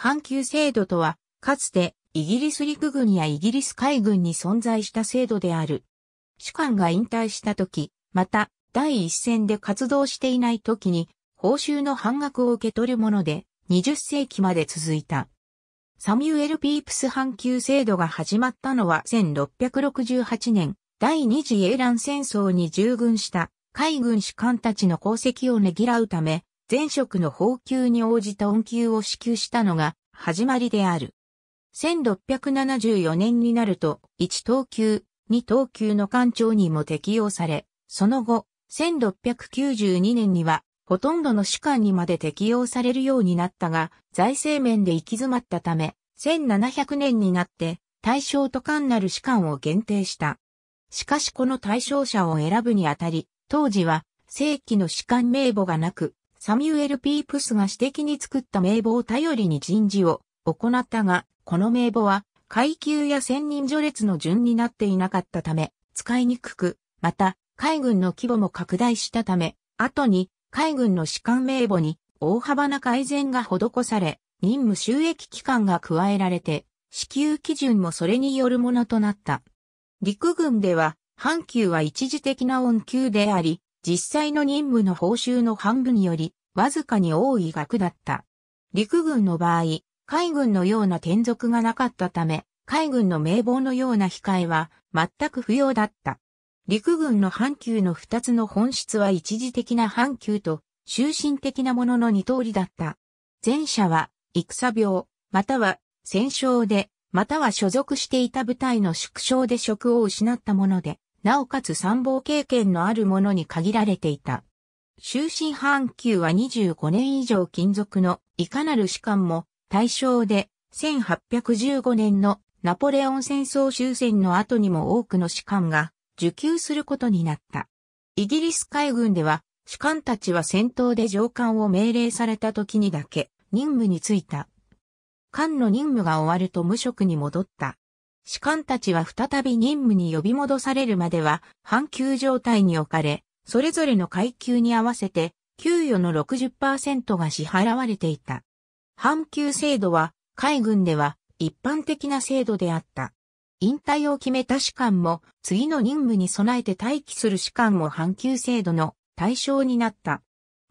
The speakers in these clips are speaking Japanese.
半球制度とは、かつてイギリス陸軍やイギリス海軍に存在した制度である。主官が引退した時、また第一線で活動していない時に報酬の半額を受け取るもので20世紀まで続いた。サミュエル・ピープス半球制度が始まったのは1668年、第二次英乱戦争に従軍した海軍士官たちの功績をねぎらうため、前職の俸給に応じた恩給を支給したのが始まりである。1674年になると、1等級、2等級の官庁にも適用され、その後、1692年には、ほとんどの士官にまで適用されるようになったが、財政面で行き詰まったため、1700年になって、対象と官なる士官を限定した。しかしこの対象者を選ぶにあたり、当時は正規の士官名簿がなく、サミュエル・ピープスが私的に作った名簿を頼りに人事を行ったが、この名簿は階級や専任序列の順になっていなかったため、使いにくく、また、海軍の規模も拡大したため、後に海軍の士官名簿に大幅な改善が施され、任務収益期間が加えられて、支給基準もそれによるものとなった。陸軍では、半給は一時的な恩給であり、実際の任務の報酬の半分よりわずかに多い額だった。陸軍の場合、海軍のような転属がなかったため、海軍の名簿のような控えは全く不要だった。陸軍の阪急の二つの本質は一時的な阪急と終身的なものの二通りだった。前者は戦病、または戦傷で、または所属していた部隊の縮小で職を失ったもので、なおかつ参謀経験のあるものに限られていた。終身半球は25年以上金続のいかなる士官も対象で1815年のナポレオン戦争終戦の後にも多くの士官が受給することになった。イギリス海軍では士官たちは戦闘で上官を命令された時にだけ任務に就いた。官の任務が終わると無職に戻った。士官たちは再び任務に呼び戻されるまでは半球状態に置かれ、それぞれの階級に合わせて、給与の60%が支払われていた。半給制度は、海軍では一般的な制度であった。引退を決めた士官も、次の任務に備えて待機する士官も半給制度の対象になった。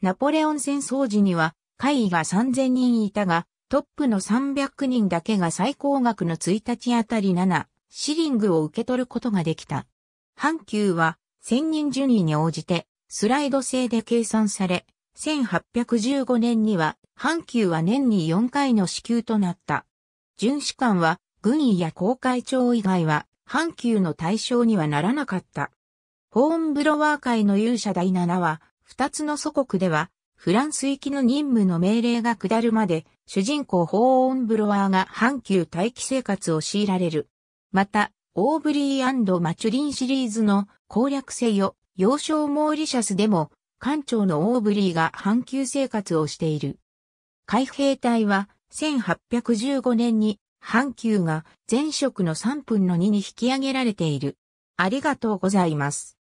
ナポレオン戦争時には、会議が3000人いたが、トップの300人だけが最高額の1日あたり7、シリングを受け取ることができた。半給は専任順位に応じて、スライド制で計算され、1815年には、阪急は年に4回の支給となった。巡視官は、軍医や公会長以外は、阪急の対象にはならなかった。ホーンブロワー会の勇者第7は、二つの祖国では、フランス行きの任務の命令が下るまで、主人公ホーンブロワーが阪急待機生活を強いられる。また、オーブリーマチュリンシリーズの攻略せよ、幼少モーリシャスでも、艦長のオーブリーが半球生活をしている。海兵隊は、1815年に、半球が前職の3分の2に引き上げられている。ありがとうございます。